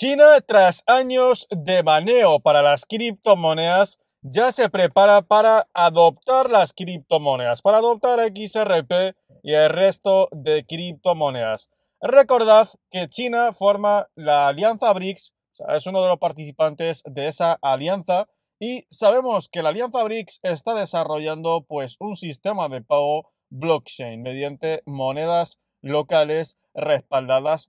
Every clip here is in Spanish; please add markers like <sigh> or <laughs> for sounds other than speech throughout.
China, tras años de baneo para las criptomonedas, ya se prepara para adoptar las criptomonedas, para adoptar XRP y el resto de criptomonedas. Recordad que China forma la alianza BRICS, es uno de los participantes de esa alianza, y sabemos que la alianza BRICS está desarrollando pues, un sistema de pago blockchain mediante monedas locales respaldadas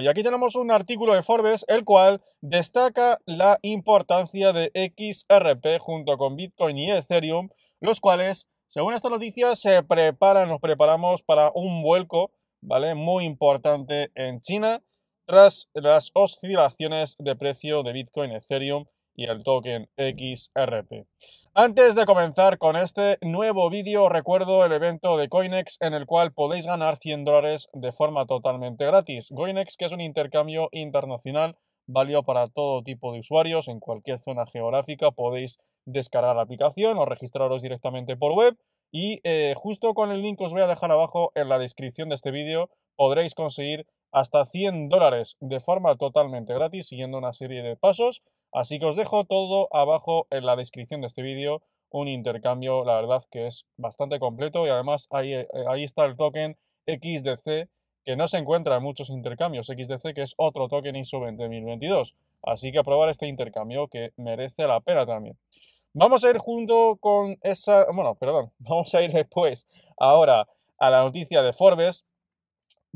y aquí tenemos un artículo de Forbes, el cual destaca la importancia de XRP junto con Bitcoin y Ethereum, los cuales, según esta noticia, se preparan, nos preparamos para un vuelco, ¿vale? Muy importante en China, tras las oscilaciones de precio de Bitcoin, y Ethereum y el token XRP. Antes de comenzar con este nuevo vídeo, recuerdo el evento de Coinex en el cual podéis ganar 100 dólares de forma totalmente gratis. Coinex, que es un intercambio internacional válido para todo tipo de usuarios en cualquier zona geográfica, podéis descargar la aplicación o registraros directamente por web. Y eh, justo con el link que os voy a dejar abajo en la descripción de este vídeo podréis conseguir hasta 100 dólares de forma totalmente gratis siguiendo una serie de pasos Así que os dejo todo abajo en la descripción de este vídeo. Un intercambio, la verdad, que es bastante completo y además ahí, eh, está el token XDC que no se encuentra en muchos intercambios XDC, que es otro token ISO 2022. Así que aprobar este intercambio que merece la pena también. Vamos a ir junto con esa, bueno, perdón, <laughs> vamos a ir después ahora a la noticia de Forbes,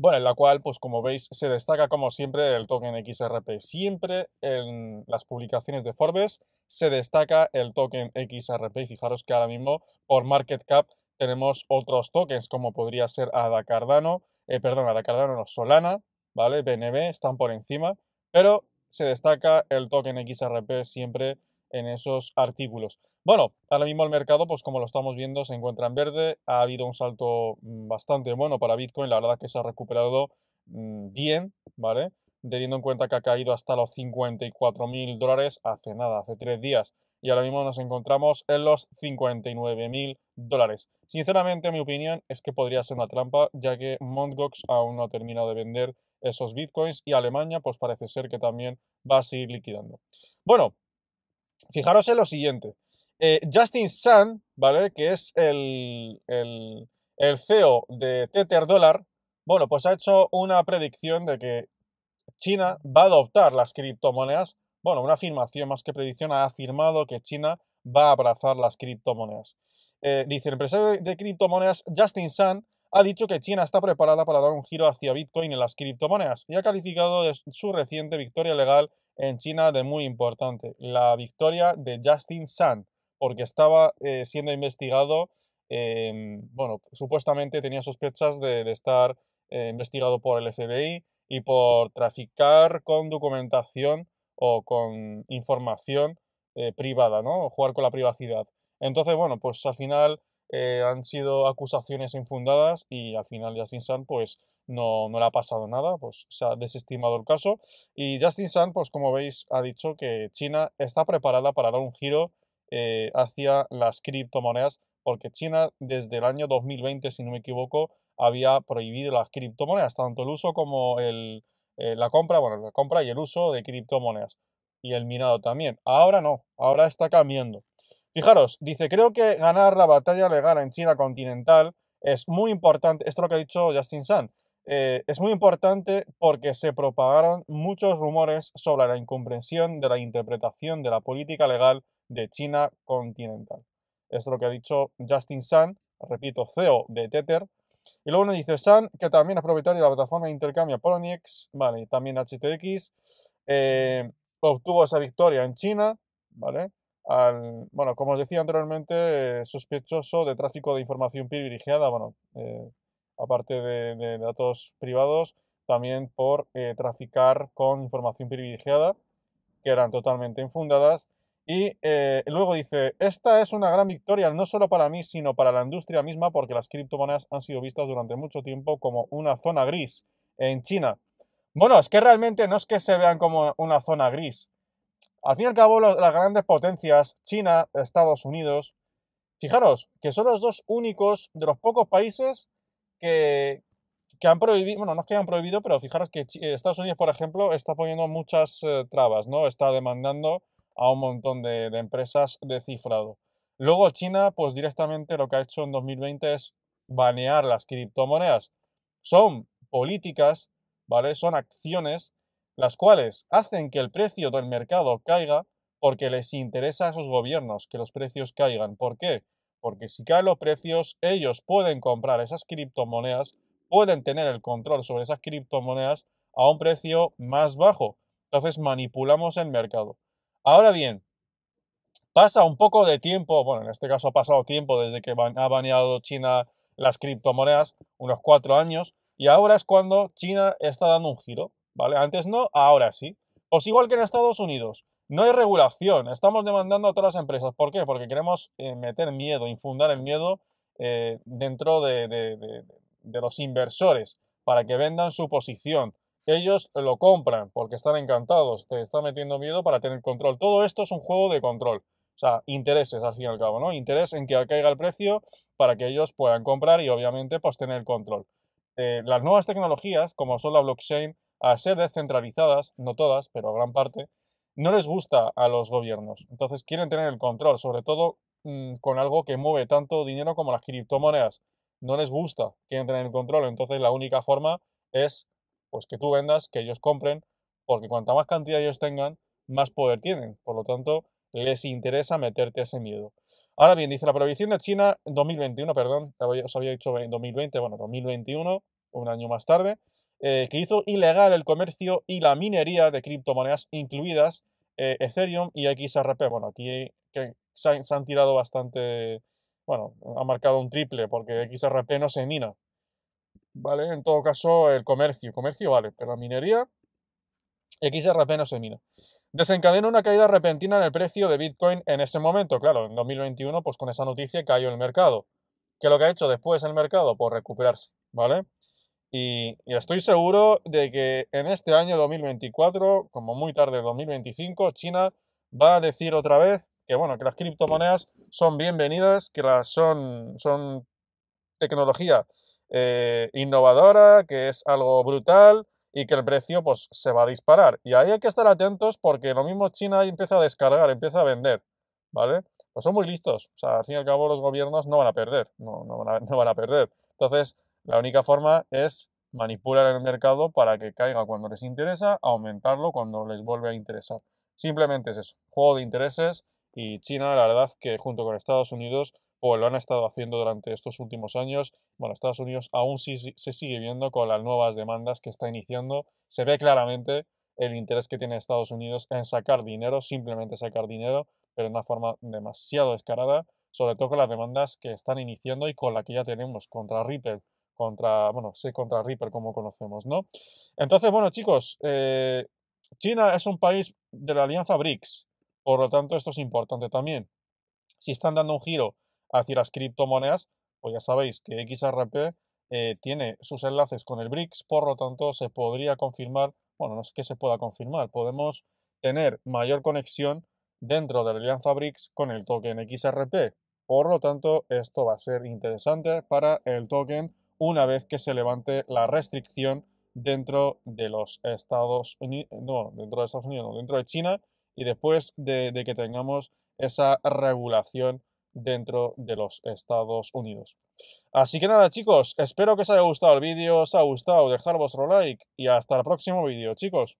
bueno, en la cual, pues como veis, se destaca como siempre el token XRP. Siempre en las publicaciones de Forbes se destaca el token XRP. fijaros que ahora mismo, por market cap, tenemos otros tokens, como podría ser ADA Cardano, eh, perdón, ADA Cardano no, Solana, ¿vale? BNB, están por encima, pero se destaca el token XRP siempre en esos artículos. Bueno, ahora mismo el mercado, pues como lo estamos viendo, se encuentra en verde. Ha habido un salto mm, bastante bueno para Bitcoin. La verdad que se ha recuperado mm, bien, ¿vale? Teniendo en cuenta que ha caído hasta los 54 mil dólares hace nada, hace tres días. Y ahora mismo nos encontramos en los 59 mil dólares. Sinceramente, mi opinión es que podría ser una trampa, ya que Montgox aún no ha terminado de vender esos bitcoins y Alemania, pues parece ser que también va a seguir liquidando. Bueno, fijaros en lo siguiente. Eh, Justin Sun, ¿vale? Que es el, CEO de Tether Dollar, bueno, pues ha hecho una predicción de que China va a adoptar las criptomonedas. Bueno, una afirmación más que predicción, ha afirmado que China va a abrazar las criptomonedas. Eh, dice el empresario de criptomonedas Justin Sun ha dicho que China está preparada para dar un giro hacia Bitcoin en las criptomonedas y ha calificado de su reciente victoria legal en China de muy importante, la victoria de Justin Sun porque estaba eh, siendo investigado, em, bueno, supuestamente tenía sospechas de, estar eh, investigado por el FBI y por traficar con documentación o con información eh, privada, ¿no? O jugar con la privacidad. Entonces, bueno, pues al final han sido acusaciones infundadas y al final Justin Sun, pues, no, no, le ha pasado nada, pues se ha desestimado el caso. Y Justin Sun, pues como veis, ha dicho que China está preparada para dar un giro eh, hacia las criptomonedas, porque China desde el año 2020, si no me equivoco, había prohibido las criptomonedas, tanto el uso como eh, la compra, bueno, la compra y el uso de criptomonedas y el minado también. Ahora no, ahora está cambiando. Fijaros, dice, creo que ganar la batalla legal en China continental es muy importante, esto es lo que ha dicho Justin Sun, eh, es muy importante porque se propagaron muchos rumores sobre la incomprensión de la interpretación de la política legal de China continental. Esto es lo que ha dicho Justin Sun, repito, CEO de Tether. Y luego nos dice Sun, que también es propietario de la plataforma de intercambio Poloniex, vale, también HTX, eh, obtuvo esa victoria en China, ¿vale? bueno, como os decía anteriormente, eh, sospechoso de tráfico de información privilegiada, bueno, eh, aparte de, datos privados, también por traficar con información privilegiada, que eran totalmente infundadas, eh, y luego dice, esta es una gran victoria no solo para mí, sino para la industria misma, porque las criptomonedas han sido vistas durante mucho tiempo como una zona gris en China. Bueno, es que realmente no es que se vean como una zona gris. Al fin y al cabo, las grandes potencias, China, Estados Unidos, fijaros, que son los dos únicos de los pocos países que, que han prohibido, bueno, no es que han prohibido, pero fijaros que eh, Estados Unidos, por ejemplo, está poniendo muchas eh, trabas, ¿no? Está demandando a un montón de, empresas de cifrado. Luego China, pues directamente lo que ha hecho en 2020 es banear las criptomonedas. Son políticas, ¿vale? Son acciones las cuales hacen que el precio del mercado caiga porque les interesa a esos gobiernos que los precios caigan. ¿Por qué? Porque si caen los precios, ellos pueden comprar esas criptomonedas, pueden tener el control sobre esas criptomonedas a un precio más bajo. Entonces manipulamos el mercado. Ahora bien, pasa un poco de tiempo, bueno, en este caso ha pasado tiempo desde que ha baneado China las criptomonedas, unos cuatro años, y ahora es cuando China está dando un giro, ¿vale? Antes no, ahora sí. Pues igual que en Estados Unidos, no hay regulación, estamos demandando a todas las empresas. ¿Por qué? Porque queremos eh, meter miedo, infundar el miedo eh, dentro de los inversores para que vendan su posición, ellos lo compran porque están encantados, te están metiendo miedo para tener control. Todo esto es un juego de control. O sea, intereses al fin y al cabo, ¿no? Interés en que caiga el precio para que ellos puedan comprar y obviamente pues tener control. Eh, las nuevas tecnologías, como son la blockchain, a ser descentralizadas, no todas, pero gran parte, no les gusta a los gobiernos. Entonces quieren tener el control, sobre todo mm, con algo que mueve tanto dinero como las criptomonedas. No les gusta, quieren tener el control. Entonces la única forma es pues que tú vendas, que ellos compren, porque cuanta más cantidad ellos tengan, más poder tienen. Por lo tanto, les interesa meterte ese miedo. Ahora bien, dice la prohibición de China 2021, perdón, os había dicho en 2020, bueno, 2021, un año más tarde, eh, que hizo ilegal el comercio y la minería de criptomonedas incluidas eh, Ethereum y XRP. Bueno, aquí que se, han, se han tirado bastante, bueno, ha marcado un triple porque XRP no se mina, ¿vale? En todo caso, el comercio, comercio vale, pero la minería, XRP no se mina. Desencadena una caída repentina en el precio de Bitcoin en ese momento, claro, en 2021, pues con esa noticia cayó el mercado. ¿Qué es lo que ha hecho después el mercado? Pues recuperarse, ¿vale? Y, estoy seguro de que en este año 2024, como muy tarde 2025, China va a decir otra vez que bueno, que las criptomonedas son bienvenidas, que las son, son tecnología eh, innovadora, que es algo brutal y que el precio pues, se va a disparar. Y ahí hay que estar atentos porque lo mismo China empieza a descargar, empieza a vender, ¿vale? Pues son muy listos. O sea, al fin y al cabo los gobiernos no van a perder, no, van, a, <laughs> no van a perder. Entonces, la única forma es manipular el mercado para que caiga cuando les interesa, aumentarlo cuando les vuelve a interesar. Simplemente es eso, juego de intereses y China, la verdad que junto con Estados Unidos o lo han estado haciendo durante estos últimos años. Bueno, Estados Unidos aún se sigue viendo con las nuevas demandas que está iniciando. Se ve claramente el interés que tiene Estados Unidos en sacar dinero, simplemente sacar dinero, pero de una forma demasiado descarada, sobre todo con las demandas que están iniciando y con la que ya tenemos contra Ripple, contra, bueno, sé, contra Ripple como conocemos, ¿no? Entonces, bueno, chicos, eh, China es un país de la alianza BRICS, por lo tanto esto es importante también. Si están dando un giro hacia las criptomonedas, pues ya sabéis que XRP eh, tiene sus enlaces con el BRICS, por lo tanto se podría confirmar, bueno, no es que se pueda confirmar, podemos tener mayor conexión dentro de la alianza BRICS con el token XRP. Por lo tanto, esto va a ser interesante para el token una vez que se levante la restricción dentro de los Estados Unidos, no, dentro de Estados Unidos, dentro de China y después de, de que tengamos esa regulación dentro de los Estados Unidos. Así que nada chicos, espero que os haya gustado el vídeo, os ha gustado, dejar vuestro like y hasta el próximo vídeo chicos.